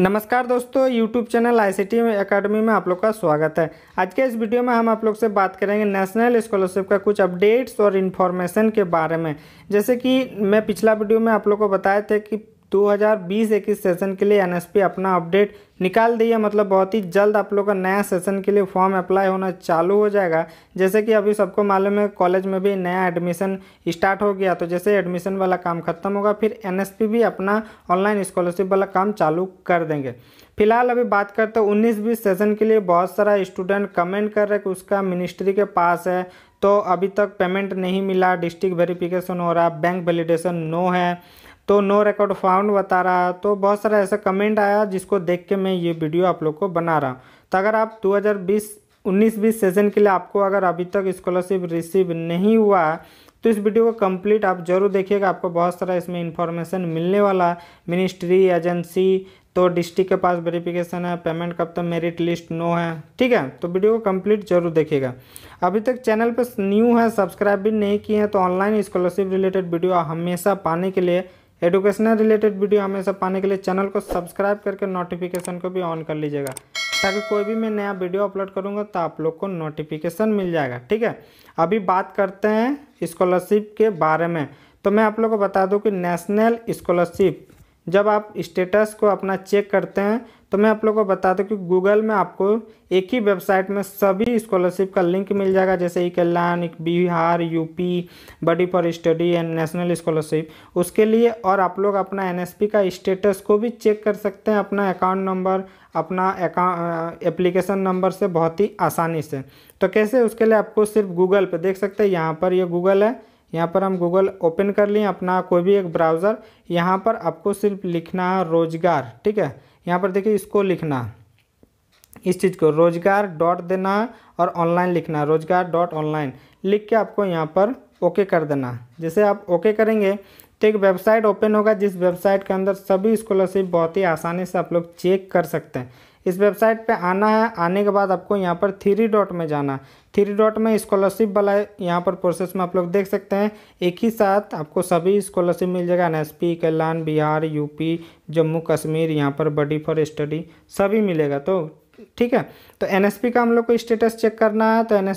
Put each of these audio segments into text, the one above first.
नमस्कार दोस्तों YouTube channel I C academy में आप लोग का स्वागत है आज के इस वीडियो में हम आप लोग से बात करेंगे नेशनल स्कॉलरशिप का कुछ अपडेट्स और इन्फॉर्मेशन के बारे में जैसे कि मैं पिछला वीडियो में आप लोग को बताए थे कि 2020-21 सेशन के लिए एनएसपी अपना अपडेट निकाल दी है मतलब बहुत ही जल्द आप लोग का नया सेशन के लिए फॉर्म अप्लाई होना चालू हो जाएगा जैसे कि अभी सबको मालूम है कॉलेज में भी नया एडमिशन स्टार्ट हो गया तो जैसे एडमिशन वाला काम खत्म होगा फिर एनएसपी भी अपना ऑनलाइन स्कॉलरशिप वाला काम चालू कर देंगे फिलहाल अभी बात करते हैं उन्नीस बीस सेशन के लिए बहुत सारा स्टूडेंट कमेंट कर रहे हैं कि उसका मिनिस्ट्री के पास है तो अभी तक पेमेंट नहीं मिला डिस्ट्रिक्ट वेरिफिकेशन हो रहा बैंक वैलिडेशन नो है तो नो रिकॉर्ड फाउंड बता रहा है तो बहुत सारा ऐसा कमेंट आया जिसको देख के मैं ये वीडियो आप लोग को बना रहा हूँ तो अगर आप 2020 19 बीस सेशन के लिए आपको अगर अभी तक स्कॉलरशिप रिसीव नहीं हुआ तो इस वीडियो को कंप्लीट आप जरूर देखिएगा आपको बहुत सारा इसमें इन्फॉर्मेशन मिलने वाला मिनिस्ट्री एजेंसी तो डिस्ट्रिक्ट के पास वेरिफिकेशन है पेमेंट कब तक मेरिट लिस्ट नो है ठीक है तो वीडियो को कंप्लीट जरूर देखिएगा अभी तक चैनल पर न्यू है सब्सक्राइब भी नहीं किए हैं तो ऑनलाइन स्कॉलरशिप रिलेटेड वीडियो हमेशा पाने के लिए एडुकेशनल रिलेटेड वीडियो हमेशा पाने के लिए चैनल को सब्सक्राइब करके नोटिफिकेशन को भी ऑन कर लीजिएगा ताकि कोई भी मैं नया वीडियो अपलोड करूँगा तो आप लोग को नोटिफिकेशन मिल जाएगा ठीक है अभी बात करते हैं स्कॉलरशिप के बारे में तो मैं आप लोग को बता दूँ कि नेशनल स्कॉलरशिप जब आप स्टेटस को अपना चेक करते हैं तो मैं आप लोग को बता दूं कि गूगल में आपको एक ही वेबसाइट में सभी स्कॉलरशिप का लिंक मिल जाएगा जैसे e Kalyan Bihar UP buddy for study and national scholarship उसके लिए और आप लोग अपना एनएसपी का स्टेटस को भी चेक कर सकते हैं अपना अकाउंट नंबर अपना अकाउंट एप्लीकेशन नंबर से बहुत ही आसानी से तो कैसे उसके लिए आपको सिर्फ गूगल पर देख सकते हैं यहाँ पर ये यह गूगल है यहाँ पर हम गूगल ओपन कर लिए अपना कोई भी एक ब्राउज़र यहाँ पर आपको सिर्फ लिखना है रोजगार ठीक है यहाँ पर देखिए इसको लिखना इस चीज़ को रोजगार डॉट देना और ऑनलाइन लिखना रोजगार डॉट ऑनलाइन लिख के आपको यहाँ पर ओके कर देना जैसे आप ओके करेंगे तो एक वेबसाइट ओपन होगा जिस वेबसाइट के अंदर सभी स्कॉलरशिप बहुत ही आसानी से आप लोग चेक कर सकते हैं इस वेबसाइट पे आना है आने के बाद आपको यहाँ पर थ्री डॉट में जाना है थ्री डॉट में स्कॉलरशिप वाला यहाँ पर प्रोसेस में आप लोग देख सकते हैं एक ही साथ आपको सभी स्कॉलरशिप मिल जाएगा N S P Kalyan Bihar UP Jammu Kashmir यहाँ पर बडी फॉर स्टडी सभी मिलेगा तो ठीक है तो एन का हम लोग को स्टेटस चेक करना है तो एन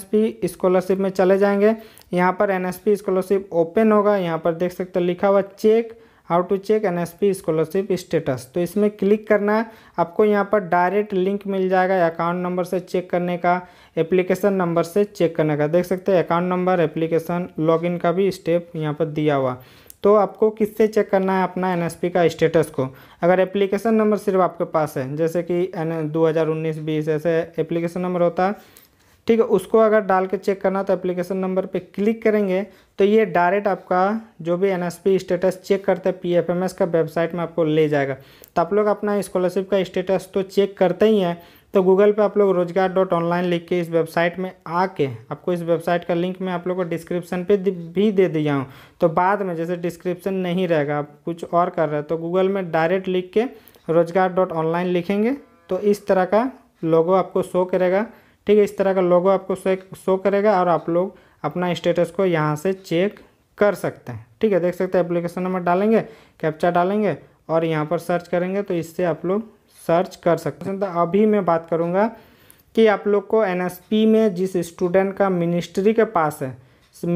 स्कॉलरशिप में चले जाएंगे यहाँ पर एन स्कॉलरशिप ओपन होगा यहाँ पर देख सकते लिखा हुआ check how to check N scholarship status तो इसमें क्लिक करना है आपको यहाँ पर डायरेक्ट लिंक मिल जाएगा अकाउंट नंबर से चेक करने का एप्लीकेशन नंबर से चेक करने का देख सकते हैं अकाउंट नंबर एप्लीकेशन लॉगिन का भी स्टेप यहाँ पर दिया हुआ तो आपको किससे चेक करना है अपना एन का स्टेटस को अगर एप्लीकेशन नंबर सिर्फ आपके पास है जैसे कि एन दो हज़ार उन्नीस बीस ऐसे एप्लीकेशन नंबर होता है ठीक है उसको अगर डाल के चेक करना तो एप्लीकेशन नंबर पे क्लिक करेंगे तो ये डायरेक्ट आपका जो भी एनएसपी स्टेटस चेक करते हैं एस का वेबसाइट में आपको ले जाएगा तो आप लोग अपना स्कॉलरशिप का स्टेटस तो चेक करते ही हैं तो गूगल पे आप लोग रोजगार डॉट ऑनलाइन लिख के इस वेबसाइट में आके आपको इस वेबसाइट का लिंक मैं आप लोग को डिस्क्रिप्शन पे भी दे दिया हूँ तो बाद में जैसे डिस्क्रिप्शन नहीं रहेगा आप कुछ और कर रहे हैं तो गूगल में डायरेक्ट लिख के रोजगार डॉट ऑनलाइन लिखेंगे तो इस तरह का लोगो आपको शो करेगा ठीक है इस तरह का लोगो आपको शो करेगा और आप लोग अपना स्टेटस को यहाँ से चेक कर सकते हैं ठीक है देख सकते हैं एप्लीकेशन नंबर डालेंगे कैप्चा डालेंगे और यहाँ पर सर्च करेंगे तो इससे आप लोग सर्च कर सकते हैं तो अभी मैं बात करूँगा कि आप लोग को एन में जिस स्टूडेंट का मिनिस्ट्री के पास है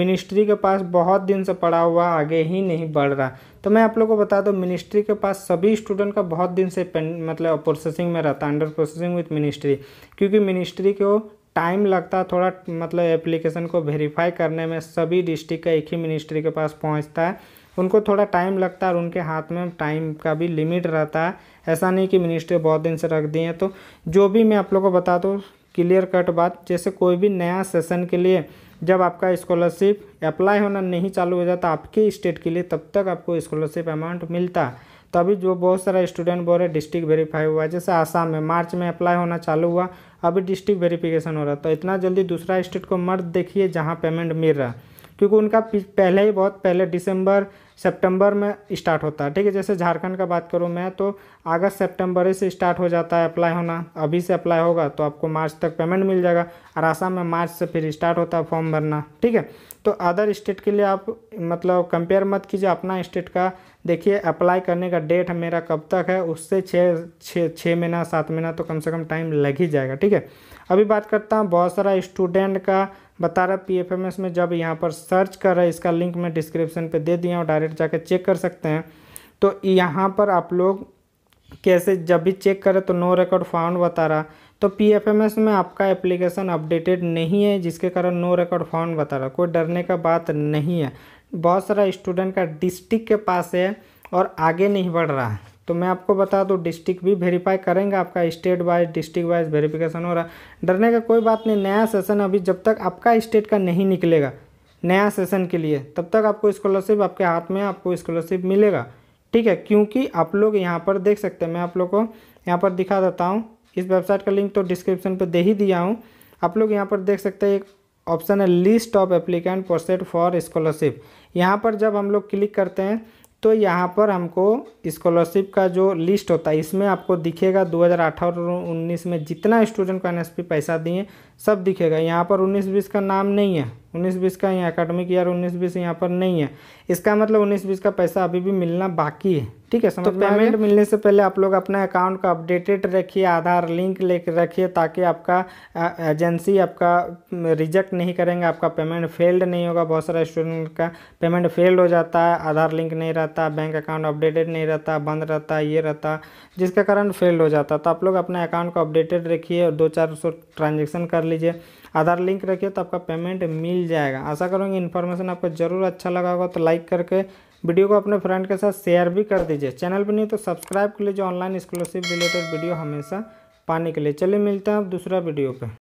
मिनिस्ट्री के पास बहुत दिन से पड़ा हुआ आगे ही नहीं बढ़ रहा तो मैं आप लोग को बता दूँ मिनिस्ट्री के पास सभी स्टूडेंट का बहुत दिन से मतलब प्रोसेसिंग में रहता है अंडर प्रोसेसिंग विथ मिनिस्ट्री क्योंकि मिनिस्ट्री को टाइम लगता है थोड़ा मतलब एप्लीकेशन को वेरीफाई करने में सभी डिस्ट्रिक्ट का एक ही मिनिस्ट्री के पास पहुंचता है उनको थोड़ा टाइम लगता है और उनके हाथ में टाइम का भी लिमिट रहता है ऐसा नहीं कि मिनिस्ट्री बहुत दिन से रख दिए हैं तो जो भी मैं आप लोग को बता दूँ क्लियर कट बात जैसे कोई भी नया सेशन के लिए जब आपका स्कॉलरशिप अप्लाई होना नहीं चालू हो जाता आपके स्टेट के लिए तब तक आपको स्कॉलरशिप अमाउंट मिलता तो अभी जो बहुत सारा स्टूडेंट बोल रहे डिस्ट्रिक्ट वेरीफाई हुआ जैसे आसाम में मार्च में अप्लाई होना चालू हुआ अभी डिस्ट्रिक्ट वेरीफिकेशन हो रहा तो इतना जल्दी दूसरा स्टेट को मर्द देखिए जहाँ पेमेंट मिल रहा क्योंकि उनका पहले ही बहुत पहले दिसंबर सितंबर में स्टार्ट होता है ठीक है जैसे झारखंड का बात करूँ मैं तो अगस्त सितंबर से स्टार्ट हो जाता है अप्लाई होना अभी से अप्लाई होगा तो आपको मार्च तक पेमेंट मिल जाएगा और आसाम में मार्च से फिर स्टार्ट होता है फॉर्म भरना ठीक है तो अदर स्टेट के लिए आप मतलब कंपेयर मत कीजिए अपना स्टेट का देखिए अप्लाई करने का डेट मेरा कब तक है उससे छः छः छः महीना सात महीना तो कम से कम टाइम लग ही जाएगा ठीक है अभी बात करता हूँ बहुत सारा स्टूडेंट का बता रहा पी एफ एम एस में जब यहाँ पर सर्च कर रहा है इसका लिंक मैं डिस्क्रिप्शन पे दे दिया हूँ डायरेक्ट जाकर चेक कर सकते हैं तो यहाँ पर आप लोग कैसे जब भी चेक करें तो नो रिकॉर्ड फाउंड बता रहा तो पी एफ एम एस में आपका एप्लीकेशन अपडेटेड नहीं है जिसके कारण नो रिकॉर्ड फाउंड बता रहा कोई डरने का बात नहीं है बहुत सारा स्टूडेंट का डिस्ट्रिक्ट के पास है और आगे नहीं बढ़ रहा है तो मैं आपको बता दूँ डिस्ट्रिक्ट भी वेरीफाई करेंगे आपका state wise district wise verification हो रहा है डरने का कोई बात नहीं नया सेशन अभी जब तक आपका स्टेट का नहीं निकलेगा नया सेशन के लिए तब तक आपको स्कॉलरशिप आपके हाथ में आपको स्कॉलरशिप मिलेगा ठीक है क्योंकि आप लोग यहाँ पर देख सकते हैं मैं आप लोग को यहाँ पर दिखा देता हूँ इस वेबसाइट का लिंक तो डिस्क्रिप्शन पर दे ही दिया हूँ आप लोग यहाँ पर देख सकते हैं एक ऑप्शन है list of applicant processed for scholarship यहाँ पर जब हम लोग क्लिक करते हैं तो यहाँ पर हमको स्कॉलरशिप का जो लिस्ट होता है इसमें आपको दिखेगा 2018 और 19 में जितना स्टूडेंट को एनएसपी पैसा दिए सब दिखेगा यहाँ पर 19 बीस का नाम नहीं है उन्नीस बीस का यहाँ अकेडमिक ईयर उन्नीस बीस यहाँ पर नहीं है इसका मतलब उन्नीस बीस का पैसा अभी भी मिलना बाकी है ठीक है तो समझ तो पेमेंट मिलने से पहले आप लोग अपना अकाउंट का अपडेटेड रखिए आधार लिंक ले रखिए ताकि आपका एजेंसी आपका रिजेक्ट नहीं करेंगे आपका पेमेंट फेल्ड नहीं होगा बहुत सारे स्टूडेंट का पेमेंट फेल्ड हो जाता है आधार लिंक नहीं रहता बैंक अकाउंट अपडेटेड नहीं रहता बंद रहता ये रहता जिसका कारण फेल्ड हो जाता तो आप लोग अपना अकाउंट को अपडेटेड रखिए और दो चार सौ ट्रांजेक्शन कर लीजिए आधार लिंक रखिए तो आपका पेमेंट मिल जाएगा आशा करूँगी इन्फॉर्मेशन आपको जरूर अच्छा लगा होगा तो लाइक करके वीडियो को अपने फ्रेंड के साथ शेयर भी कर दीजिए चैनल पर नहीं तो सब्सक्राइब कर लीजिए ऑनलाइन स्कॉलरशिप रिलेटेड वीडियो हमेशा पाने के लिए चलिए मिलते हैं आप दूसरा वीडियो पर